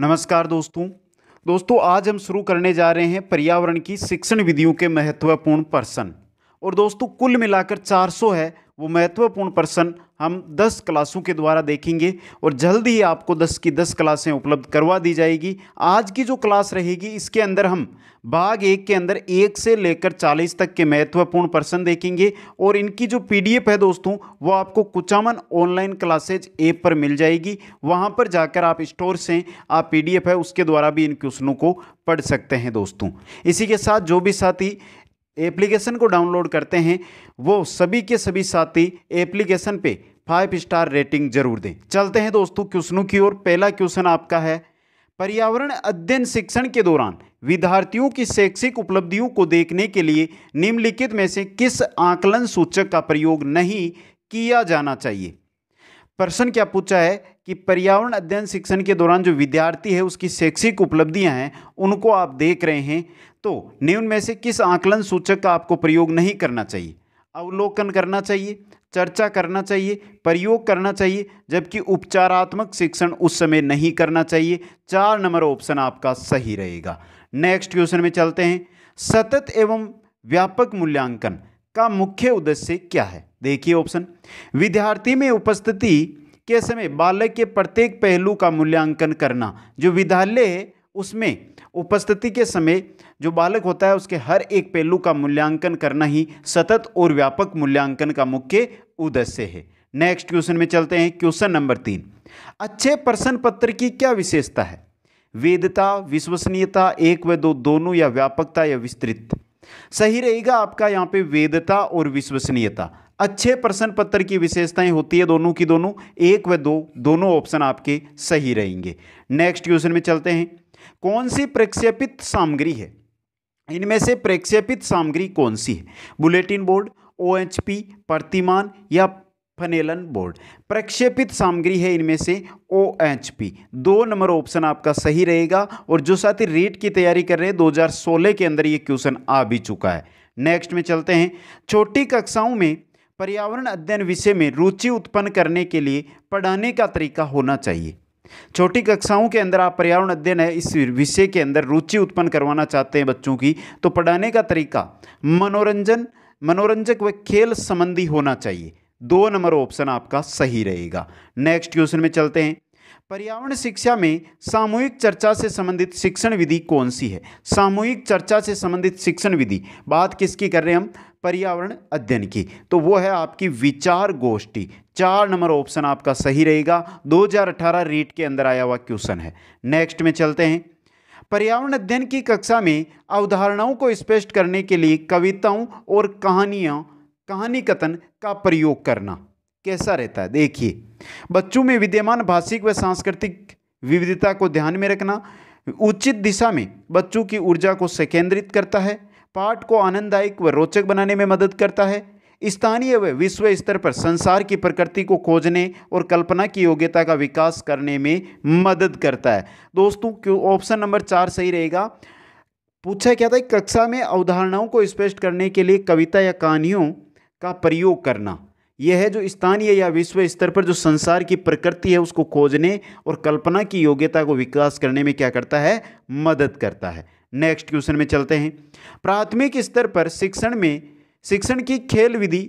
नमस्कार दोस्तों दोस्तों आज हम शुरू करने जा रहे हैं पर्यावरण की शिक्षण विधियों के महत्वपूर्ण प्रश्न और दोस्तों कुल मिलाकर 400 है वो महत्वपूर्ण प्रश्न हम 10 क्लासों के द्वारा देखेंगे और जल्द ही आपको 10 की 10 क्लासें उपलब्ध करवा दी जाएगी आज की जो क्लास रहेगी इसके अंदर हम भाग एक के अंदर एक से लेकर 40 तक के महत्वपूर्ण प्रश्न देखेंगे और इनकी जो पीडीएफ है दोस्तों वो आपको कुचामन ऑनलाइन क्लासेज ऐप पर मिल जाएगी वहाँ पर जाकर आप स्टोर से आप पी है उसके द्वारा भी इन क्वेश्चनों को पढ़ सकते हैं दोस्तों इसी के साथ जो भी साथी एप्लीकेशन को डाउनलोड करते हैं वो सभी के सभी साथी एप्लीकेशन पे फाइव स्टार रेटिंग जरूर दें चलते हैं दोस्तों क्वेश्चनों की ओर पहला क्वेश्चन आपका है पर्यावरण अध्ययन शिक्षण के दौरान विद्यार्थियों की शैक्षिक उपलब्धियों को देखने के लिए निम्नलिखित में से किस आकलन सूचक का प्रयोग नहीं किया जाना चाहिए प्रश्न क्या पूछा है कि पर्यावरण अध्ययन शिक्षण के दौरान जो विद्यार्थी है उसकी शैक्षिक उपलब्धियां हैं उनको आप देख रहे हैं तो निम्न में से किस आकलन सूचक का आपको प्रयोग नहीं करना चाहिए अवलोकन करना चाहिए चर्चा करना चाहिए प्रयोग करना चाहिए जबकि उपचारात्मक शिक्षण उस समय नहीं करना चाहिए चार नंबर ऑप्शन आपका सही रहेगा नेक्स्ट क्वेश्चन में चलते हैं सतत एवं व्यापक मूल्यांकन का मुख्य उद्देश्य क्या है देखिए ऑप्शन विद्यार्थी में उपस्थिति के समय बालक के प्रत्येक पहलू का मूल्यांकन करना जो विद्यालय है उसमें उपस्थिति के समय जो बालक होता है उसके हर एक पहलू का मूल्यांकन करना ही सतत और व्यापक मूल्यांकन का मुख्य उद्देश्य है नेक्स्ट क्वेश्चन में चलते हैं क्वेश्चन नंबर तीन अच्छे प्रश्न पत्र की क्या विशेषता है वेदता विश्वसनीयता एक व दो दोनों या व्यापकता या विस्तृत सही रहेगा आपका यहाँ पे वेदता और विश्वसनीयता अच्छे प्रश्न पत्र की विशेषताएं होती है दोनों की दोनों एक व दो दोनों ऑप्शन आपके सही रहेंगे नेक्स्ट क्वेश्चन में चलते हैं कौन सी प्रक्षेपित सामग्री है इनमें से प्रक्षेपित सामग्री कौन सी है बुलेटिन बोर्ड ओ प्रतिमान या फनेलन बोर्ड प्रक्षेपित सामग्री है इनमें से ओ एच पी दो नंबर ऑप्शन आपका सही रहेगा और जो साथी रेट की तैयारी कर रहे हैं 2016 के अंदर ये क्वेश्चन आ भी चुका है नेक्स्ट में चलते हैं छोटी कक्षाओं में पर्यावरण अध्ययन विषय में रुचि उत्पन्न करने के लिए पढ़ाने का तरीका होना चाहिए छोटी कक्षाओं के अंदर आप पर्यावरण अध्ययन है इस विषय के अंदर रुचि उत्पन्न करवाना चाहते हैं बच्चों की तो पढ़ाने का तरीका मनोरंजन मनोरंजक व खेल संबंधी होना चाहिए दो नंबर ऑप्शन आपका सही रहेगा नेक्स्ट क्वेश्चन में चलते हैं पर्यावरण शिक्षा में सामूहिक चर्चा से संबंधित शिक्षण विधि कौन सी है सामूहिक चर्चा से संबंधित शिक्षण विधि बात किसकी कर रहे हैं हम पर्यावरण अध्ययन की तो वो है आपकी विचार गोष्ठी चार नंबर ऑप्शन आपका सही रहेगा 2018 रीट के अंदर आया हुआ क्वेश्चन है नेक्स्ट में चलते हैं पर्यावरण अध्ययन की कक्षा में अवधारणाओं को स्पष्ट करने के लिए कविताओं और कहानियां कहानी कथन का प्रयोग करना कैसा रहता है देखिए बच्चों में विद्यमान भाषिक व सांस्कृतिक विविधता को ध्यान में रखना उचित दिशा में बच्चों की ऊर्जा को संकेंद्रित करता है पाठ को आनंददायक व रोचक बनाने में मदद करता है स्थानीय व विश्व स्तर पर संसार की प्रकृति को खोजने और कल्पना की योग्यता का विकास करने में मदद करता है दोस्तों क्यों ऑप्शन नंबर चार सही रहेगा पूछा क्या था कक्षा में अवधारणाओं को स्पष्ट करने के लिए कविता या कहानियों का प्रयोग करना यह है जो स्थानीय या विश्व स्तर पर जो संसार की प्रकृति है उसको खोजने और कल्पना की योग्यता को विकास करने में क्या करता है मदद करता है नेक्स्ट क्वेश्चन में चलते हैं प्राथमिक स्तर पर शिक्षण में शिक्षण की खेल विधि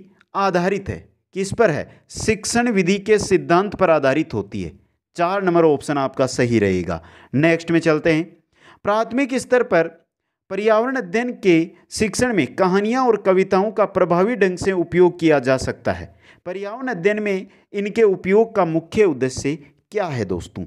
आधारित है किस पर है शिक्षण विधि के सिद्धांत पर आधारित होती है चार नंबर ऑप्शन आपका सही रहेगा नेक्स्ट में चलते हैं प्राथमिक स्तर पर पर्यावरण अध्ययन के शिक्षण में कहानियाँ और कविताओं का प्रभावी ढंग से उपयोग किया जा सकता है पर्यावरण अध्ययन में इनके उपयोग का मुख्य उद्देश्य क्या है दोस्तों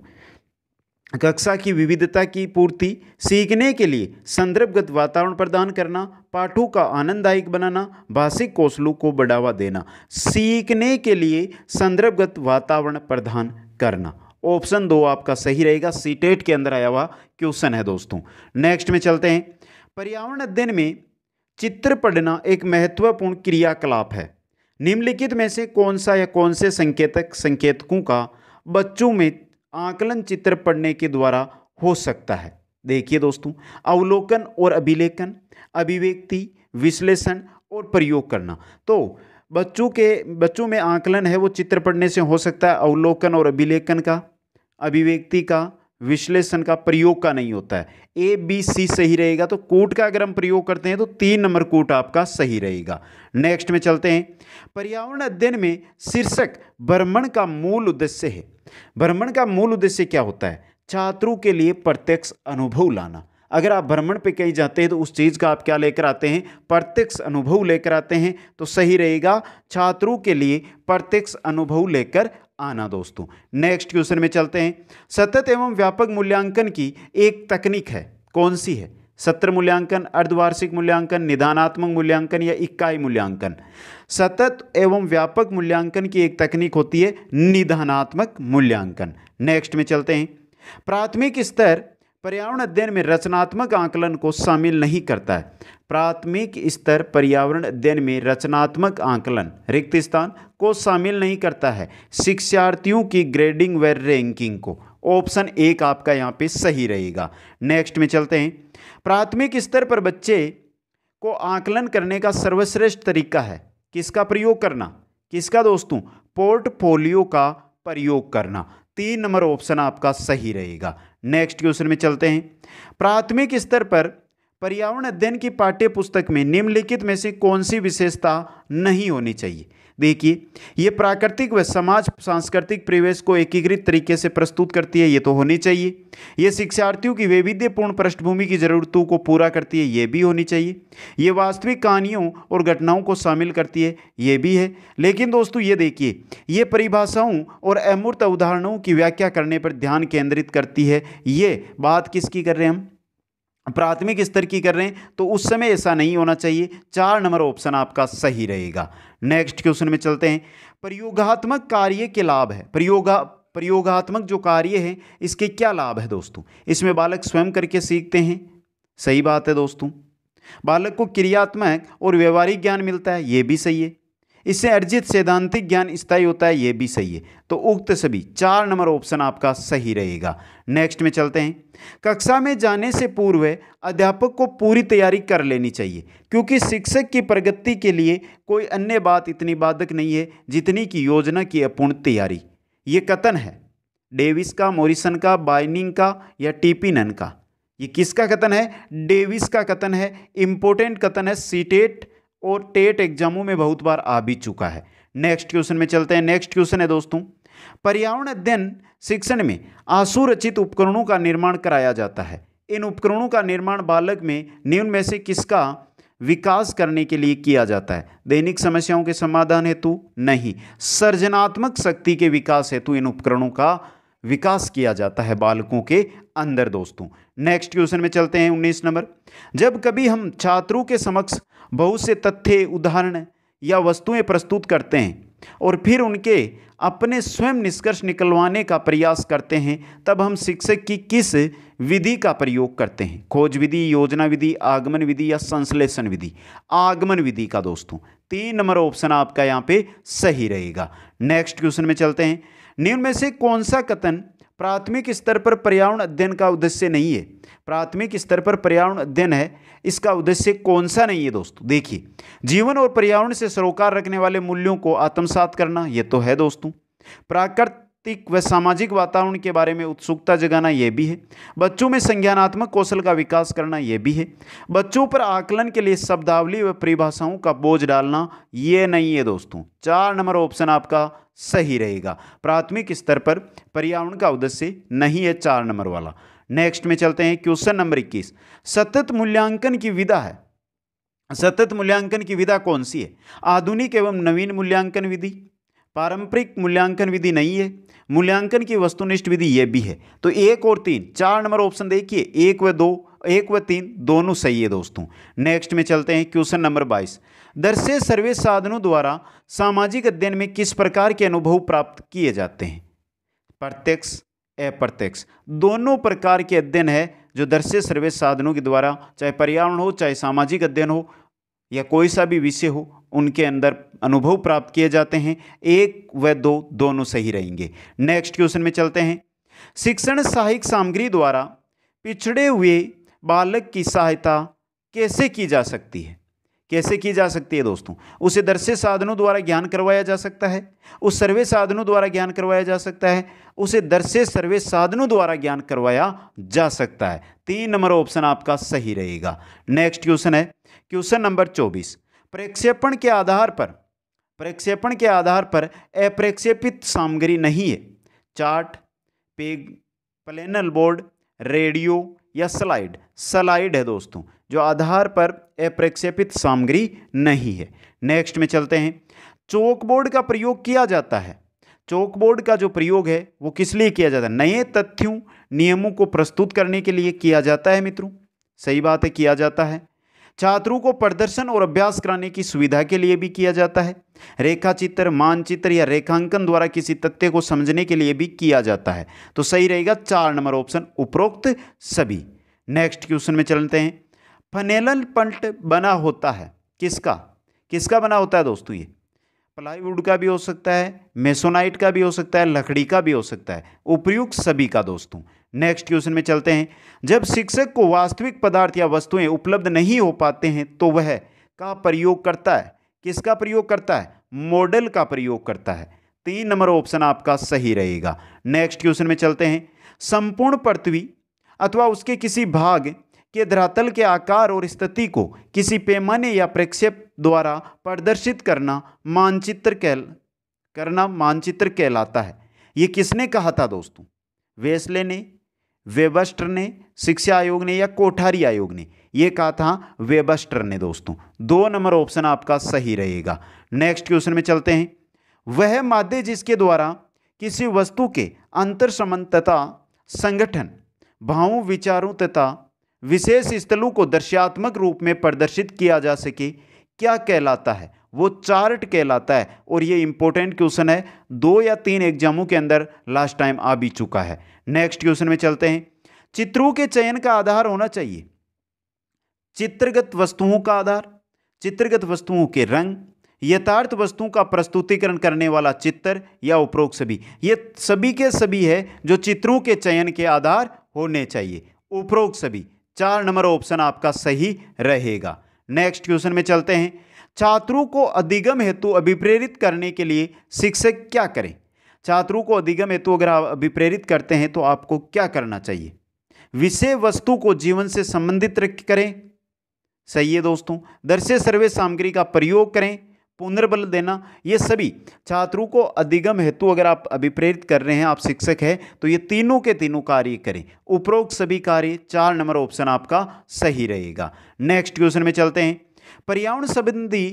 कक्षा की विविधता की पूर्ति सीखने के लिए संदर्भगत वातावरण प्रदान करना पाठों का आनंददायक बनाना भाषिक कौशलों को बढ़ावा देना सीखने के लिए संदर्भगत वातावरण प्रदान करना ऑप्शन दो आपका सही रहेगा सीटेट के अंदर आया हुआ क्वेश्चन है दोस्तों नेक्स्ट में चलते हैं पर्यावरण अध्ययन में चित्र पढ़ना एक महत्वपूर्ण क्रियाकलाप है निम्नलिखित में से कौन सा या कौन से संकेतक संकेतकों का बच्चों में आकलन चित्र पढ़ने के द्वारा हो सकता है देखिए दोस्तों अवलोकन और अभिलेखन अभिव्यक्ति विश्लेषण और प्रयोग करना तो बच्चों के बच्चों में आकलन है वो चित्र पढ़ने से हो सकता है अवलोकन और अभिलेखन का अभिव्यक्ति का विश्लेषण का प्रयोग का नहीं होता है ए बी सी सही रहेगा तो कूट का अगर हम प्रयोग करते हैं तो तीन नंबर कूट आपका सही रहेगा नेक्स्ट में चलते हैं पर्यावरण अध्ययन में शीर्षक भ्रमण का मूल उद्देश्य है भ्रमण का मूल उद्देश्य क्या होता है छात्रों के लिए प्रत्यक्ष अनुभव लाना अगर आप भ्रमण पे कहीं जाते हैं तो उस चीज़ का आप क्या लेकर आते हैं प्रत्यक्ष अनुभव लेकर आते हैं तो सही रहेगा छात्रों के लिए प्रत्यक्ष अनुभव लेकर आना दोस्तों नेक्स्ट क्वेश्चन में चलते हैं सतत एवं व्यापक मूल्यांकन की एक तकनीक है कौन सी है सत्र मूल्यांकन अर्धवार्षिक मूल्यांकन निदानात्मक मूल्यांकन या इकाई मूल्यांकन सतत एवं व्यापक मूल्यांकन की एक तकनीक होती है निदानात्मक मूल्यांकन नेक्स्ट में चलते हैं प्राथमिक स्तर पर्यावरण अध्ययन में रचनात्मक आकलन को शामिल नहीं करता है प्राथमिक स्तर पर्यावरण अध्ययन में रचनात्मक आकलन रिक्त स्थान को शामिल नहीं करता है शिक्षार्थियों की ग्रेडिंग व रैंकिंग को ऑप्शन एक आपका यहाँ पे सही रहेगा नेक्स्ट में चलते हैं प्राथमिक स्तर पर बच्चे को आकलन करने का सर्वश्रेष्ठ तरीका है किसका प्रयोग करना किसका दोस्तों पोर्टफोलियो का प्रयोग करना तीन नंबर ऑप्शन आपका सही रहेगा नेक्स्ट क्वेश्चन में चलते हैं प्राथमिक स्तर पर पर्यावरण अध्ययन की पाठ्य पुस्तक में निम्नलिखित में से कौन सी विशेषता नहीं होनी चाहिए देखिए ये प्राकृतिक व समाज सांस्कृतिक परिवेश को एकीकृत तरीके से प्रस्तुत करती है ये तो होनी चाहिए ये शिक्षार्थियों की वैविध्यपूर्ण पृष्ठभूमि की जरूरतों को पूरा करती है ये भी होनी चाहिए ये वास्तविक कहानियों और घटनाओं को शामिल करती है ये भी है लेकिन दोस्तों ये देखिए ये परिभाषाओं और अमूर्त उदाहरणों की व्याख्या करने पर ध्यान केंद्रित करती है ये बात किसकी कर रहे हैं हम प्राथमिक स्तर की कर रहे हैं तो उस समय ऐसा नहीं होना चाहिए चार नंबर ऑप्शन आपका सही रहेगा नेक्स्ट क्वेश्चन में चलते हैं प्रयोगात्मक कार्य के लाभ है प्रयोगा प्रयोगात्मक जो कार्य है इसके क्या लाभ है दोस्तों इसमें बालक स्वयं करके सीखते हैं सही बात है दोस्तों बालक को क्रियात्मक और व्यवहारिक ज्ञान मिलता है ये भी सही है इससे अर्जित सैद्धांतिक ज्ञान स्थायी होता है ये भी सही है तो उक्त सभी चार नंबर ऑप्शन आपका सही रहेगा नेक्स्ट में चलते हैं कक्षा में जाने से पूर्व अध्यापक को पूरी तैयारी कर लेनी चाहिए क्योंकि शिक्षक की प्रगति के लिए कोई अन्य बात इतनी बाधक नहीं है जितनी कि योजना की अपूर्ण तैयारी ये कथन है डेविस का मोरिसन का बाइनिंग का या टीपीनन का ये किसका कथन है डेविस का कथन है इम्पोर्टेंट कथन है सीटेट और टेट एग्जामों में बहुत बार आ भी चुका है नेक्स्ट क्वेश्चन में चलते हैं नेक्स्ट क्वेश्चन है दोस्तों पर्यावरण अध्ययन शिक्षण में आसुरचित उपकरणों का निर्माण कराया जाता है इन उपकरणों का निर्माण बालक में निम्न में से किसका विकास करने के लिए किया जाता है दैनिक समस्याओं के समाधान हेतु नहीं सर्जनात्मक शक्ति के विकास हेतु इन उपकरणों का विकास किया जाता है बालकों के अंदर दोस्तों नेक्स्ट क्वेश्चन में चलते हैं उन्नीस नंबर जब कभी हम छात्रों के समक्ष बहुत से तथ्य उदाहरण या वस्तुएं प्रस्तुत करते हैं और फिर उनके अपने स्वयं निष्कर्ष निकलवाने का प्रयास करते हैं तब हम शिक्षक की किस विधि का प्रयोग करते हैं खोज विधि योजना विधि आगमन विधि या संश्लेषण विधि आगमन विधि का दोस्तों तीन नंबर ऑप्शन आपका यहाँ पे सही रहेगा नेक्स्ट क्वेश्चन में चलते हैं निम्न में से कौन सा कथन प्राथमिक स्तर पर पर्यावरण अध्ययन का उद्देश्य नहीं है प्राथमिक स्तर पर पर्यावरण अध्ययन है इसका उद्देश्य कौन सा नहीं है दोस्तों देखिए जीवन और पर्यावरण से सरोकार रखने वाले मूल्यों को आत्मसात करना ये तो है दोस्तों प्राकृत आर्थिक व सामाजिक वातावरण के बारे में उत्सुकता जगाना यह भी है बच्चों में संज्ञानात्मक कौशल का विकास करना यह भी है बच्चों पर आकलन के लिए शब्दावली व परिभाषाओं का बोझ डालना ये नहीं है दोस्तों चार नंबर ऑप्शन आपका सही रहेगा प्राथमिक स्तर पर पर्यावरण का उद्देश्य नहीं है चार नंबर वाला नेक्स्ट में चलते हैं क्वेश्चन नंबर इक्कीस सतत मूल्यांकन की विधा है सतत मूल्यांकन की विधा कौन सी है आधुनिक एवं नवीन मूल्यांकन विधि पारंपरिक मूल्यांकन विधि नहीं है मूल्यांकन की वस्तुनिष्ठ विधि यह भी है तो एक और तीन चार नंबर ऑप्शन देखिए एक व दो एक व तीन दोनों सही है दोस्तों नेक्स्ट में चलते हैं क्वेश्चन नंबर बाईस दर्शे सर्वे साधनों द्वारा सामाजिक अध्ययन में किस प्रकार के अनुभव प्राप्त किए जाते हैं प्रत्यक्ष अप्रत्यक्ष दोनों प्रकार के अध्ययन है जो दर्शे सर्वे साधनों के द्वारा चाहे पर्यावरण हो चाहे सामाजिक अध्ययन हो या कोई सा भी विषय हो उनके अंदर अनुभव प्राप्त किए जाते हैं एक व दो दोनों सही रहेंगे नेक्स्ट क्वेश्चन में चलते हैं शिक्षण सहायक सामग्री द्वारा पिछड़े हुए बालक की सहायता कैसे की जा सकती है कैसे की जा सकती है दोस्तों उसे दृश्य साधनों द्वारा ज्ञान करवाया जा सकता है उस सर्वे साधनों द्वारा ज्ञान करवाया जा सकता है उसे दृश्य सर्वे साधनों द्वारा ज्ञान करवाया जा सकता है तीन नंबर ऑप्शन आपका सही रहेगा नेक्स्ट क्वेश्चन है क्वेश्चन नंबर चौबीस प्रक्षेपण के आधार पर प्रक्षेपण के आधार पर अप्रक्षेपित सामग्री नहीं है chart peg flannel board radio या स्लाइड स्लाइड है दोस्तों जो आधार पर अप्रक्षेपित सामग्री नहीं है नेक्स्ट में चलते हैं चौक बोर्ड का प्रयोग किया जाता है चौक बोर्ड का जो प्रयोग है वो किस लिए किया जाता है नए तथ्यों नियमों को प्रस्तुत करने के लिए किया जाता है मित्रों सही बात है किया जाता है छात्रों को प्रदर्शन और अभ्यास कराने की सुविधा के लिए भी किया जाता है रेखा चित्र मानचित्र या रेखांकन द्वारा किसी तथ्य को समझने के लिए भी किया जाता है तो सही रहेगा चार नंबर ऑप्शन उपरोक्त सभी नेक्स्ट क्वेश्चन में चलते हैं फनेलन पल्ट बना होता है किसका किसका बना होता है दोस्तों ये प्लाईवुड का भी हो सकता है मेसोनाइट का भी हो सकता है लकड़ी का भी हो सकता है उपयुक्त सभी का दोस्तों नेक्स्ट क्वेश्चन में चलते हैं जब शिक्षक को वास्तविक पदार्थ या वस्तुएं उपलब्ध नहीं हो पाते हैं तो वह का प्रयोग करता है किसका प्रयोग करता है मॉडल का प्रयोग करता है तीन नंबर ऑप्शन आपका सही रहेगा नेक्स्ट क्वेश्चन में चलते हैं संपूर्ण पृथ्वी अथवा उसके किसी भाग के धरातल के आकार और स्थिति को किसी पैमाने या प्रक्षेप द्वारा प्रदर्शित करना मानचित्र कहल करना मानचित्र कहलाता है ये किसने कहा था दोस्तों वेस्ले ने वेबस्टर ने शिक्षा आयोग ने या कोठारी आयोग ने ये कहा था वेबस्टर ने दोस्तों दो नंबर ऑप्शन आपका सही रहेगा नेक्स्ट क्वेश्चन में चलते हैं वह माध्य जिसके द्वारा किसी वस्तु के अंतर समन तथा संगठन भावों विचारों तथा विशेष स्थलों को दर्शात्मक रूप में प्रदर्शित किया जा सके क्या कहलाता है वो चार्ट कहलाता है और ये इंपॉर्टेंट क्वेश्चन है दो या तीन एग्जामों के अंदर लास्ट टाइम आ भी चुका है नेक्स्ट क्वेश्चन में चलते हैं चित्रों के चयन का आधार होना चाहिए चित्रगत वस्तुओं का आधार चित्रगत वस्तुओं के रंग यथार्थ वस्तुओं का प्रस्तुतिकरण करने वाला चित्र या उपरोक्त सभी ये सभी के सभी है जो चित्रों के चयन के आधार होने चाहिए उपरोक्त सभी चार नंबर ऑप्शन आपका सही रहेगा नेक्स्ट क्वेश्चन में चलते हैं छात्रों को अधिगम हेतु अभिप्रेरित करने के लिए शिक्षक क्या करें छात्रों को अधिगम हेतु अगर आप अभिप्रेरित करते हैं तो आपको क्या करना चाहिए विषय वस्तु को जीवन से संबंधित करें सही है दोस्तों दर्शय सर्वे सामग्री का प्रयोग करें पुनर्बल देना ये सभी छात्रों को अधिगम हेतु अगर आप अभिप्रेरित कर रहे हैं आप शिक्षक हैं तो ये तीनों के तीनों कार्य करें उपरोक्त सभी कार्य चार नंबर ऑप्शन आपका सही रहेगा नेक्स्ट क्वेश्चन में चलते हैं पर्यावरण संबंधी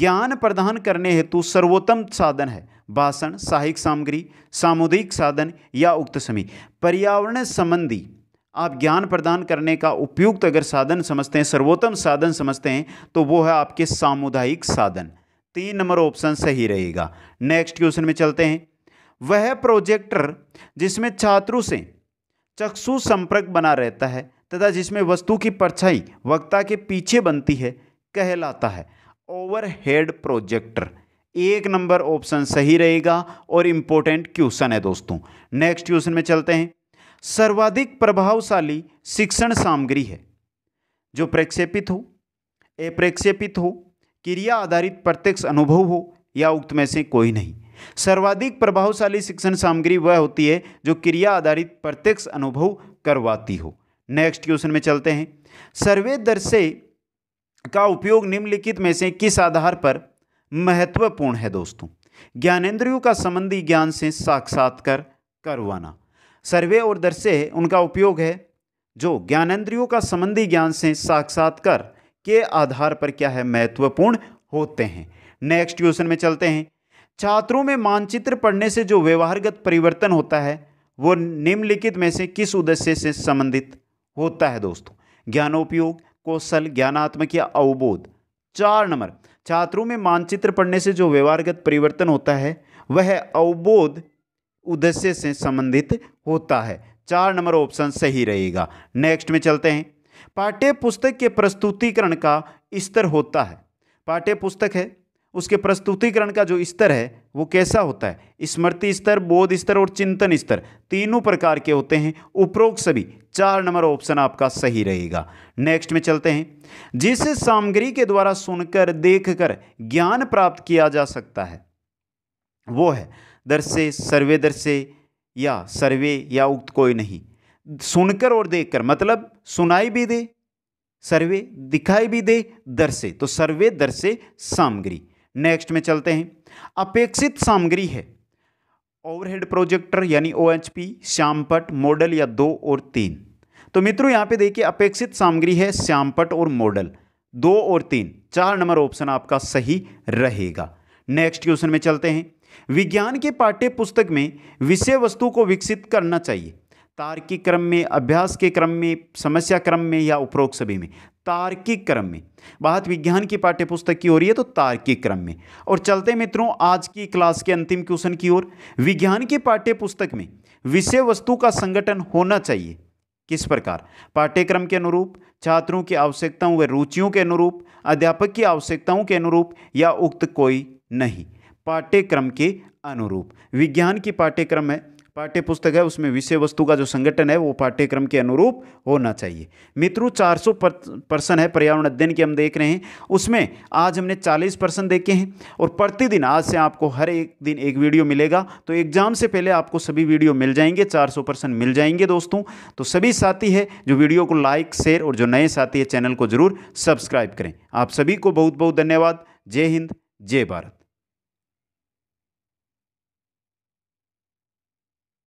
ज्ञान प्रदान करने हेतु सर्वोत्तम साधन है भाषण सहायक सामग्री सामुदायिक साधन या उक्त समी पर्यावरण संबंधी आप ज्ञान प्रदान करने का उपयुक्त अगर साधन समझते हैं सर्वोत्तम साधन समझते हैं तो वो है आपके सामुदायिक साधन तीन नंबर ऑप्शन सही रहेगा नेक्स्ट क्वेश्चन में चलते हैं वह प्रोजेक्टर जिसमें छात्रों से चक्षु संपर्क बना रहता है तथा जिसमें वस्तु की परछाई वक्ता के पीछे बनती है कहलाता है ओवरहेड प्रोजेक्टर एक नंबर ऑप्शन सही रहेगा और इंपॉर्टेंट क्वेश्चन है दोस्तों नेक्स्ट क्वेश्चन में चलते हैं सर्वाधिक प्रभावशाली शिक्षण सामग्री है जो प्रक्षेपित हो अप्रक्षेपित हो क्रिया आधारित प्रत्यक्ष अनुभव हो या उक्त में से कोई नहीं सर्वाधिक प्रभावशाली शिक्षण सामग्री वह होती है जो क्रिया आधारित प्रत्यक्ष अनुभव करवाती हो नेक्स्ट क्वेश्चन में चलते हैं सर्वे दर्शे का उपयोग निम्नलिखित में से किस आधार पर महत्वपूर्ण है दोस्तों ज्ञानेन्द्रियों का संबंधी ज्ञान से साक्षात्कार करवाना सर्वे और दर्शे उनका उपयोग है जो ज्ञानेन्द्रियों का संबंधी ज्ञान से साक्षात्कार के आधार पर क्या है महत्वपूर्ण होते हैं नेक्स्ट क्वेश्चन में चलते हैं छात्रों में मानचित्र पढ़ने से जो व्यवहारगत परिवर्तन होता है वो निम्नलिखित में से किस उद्देश्य से संबंधित होता है दोस्तों ज्ञानोपयोग कौशल ज्ञानात्मक या अवबोध चार नंबर छात्रों में मानचित्र पढ़ने से जो व्यवहारगत परिवर्तन होता है वह अवबोध उद्देश्य से संबंधित होता है चार नंबर ऑप्शन सही रहेगा नेक्स्ट में चलते हैं पाठ्य पुस्तक के प्रस्तुतिकरण का स्तर होता है पाठ्य पुस्तक है उसके प्रस्तुतिकरण का जो स्तर है वो कैसा होता है स्मृति स्तर बोध स्तर और चिंतन स्तर तीनों प्रकार के होते हैं उपरोक्त सभी चार नंबर ऑप्शन आपका सही रहेगा नेक्स्ट में चलते हैं जिस सामग्री के द्वारा सुनकर देखकर ज्ञान प्राप्त किया जा सकता है वो है दर्शे सर्वे दर्शे या सर्वे या उक्त कोई नहीं सुनकर और देखकर मतलब सुनाई भी दे सर्वे दिखाई भी दे दर्शे तो सर्वे दर्शे सामग्री नेक्स्ट में चलते हैं अपेक्षित सामग्री है ओवरहेड प्रोजेक्टर यानी ओ एच पी श्यामपट मॉडल या दो और तीन तो मित्रों यहाँ पे देखिए अपेक्षित सामग्री है श्यामपट और मॉडल दो और तीन चार नंबर ऑप्शन आपका सही रहेगा नेक्स्ट क्वेश्चन में चलते हैं विज्ञान के पाठ्य पुस्तक में विषय वस्तु को विकसित करना चाहिए तार्किक क्रम में अभ्यास के क्रम में समस्या क्रम में या उपरोक्त सभी में तार्किक क्रम में बात विज्ञान की पाठ्यपुस्तक की हो रही है तो तार्किक क्रम में और चलते मित्रों आज की क्लास के अंतिम क्वेश्चन की ओर विज्ञान की पाठ्यपुस्तक में विषय वस्तु का संगठन होना चाहिए किस प्रकार पाठ्यक्रम के अनुरूप छात्रों की आवश्यकताओं व रुचियों के अनुरूप अध्यापक की आवश्यकताओं के अनुरूप या उक्त कोई नहीं पाठ्यक्रम के अनुरूप विज्ञान की पाठ्यक्रम है पाठ्य पुस्तक है उसमें विषय वस्तु का जो संगठन है वो पाठ्यक्रम के अनुरूप होना चाहिए मित्रों 400 पर्सन है पर्यावरण अध्ययन के हम देख रहे हैं उसमें आज हमने 40 पर्सन देखे हैं और प्रतिदिन आज से आपको हर एक दिन एक वीडियो मिलेगा तो एग्जाम से पहले आपको सभी वीडियो मिल जाएंगे 400 पर्सन मिल जाएंगे दोस्तों तो सभी साथी है जो वीडियो को लाइक शेयर और जो नए साथी है चैनल को जरूर सब्सक्राइब करें आप सभी को बहुत बहुत धन्यवाद जय हिंद जय भारत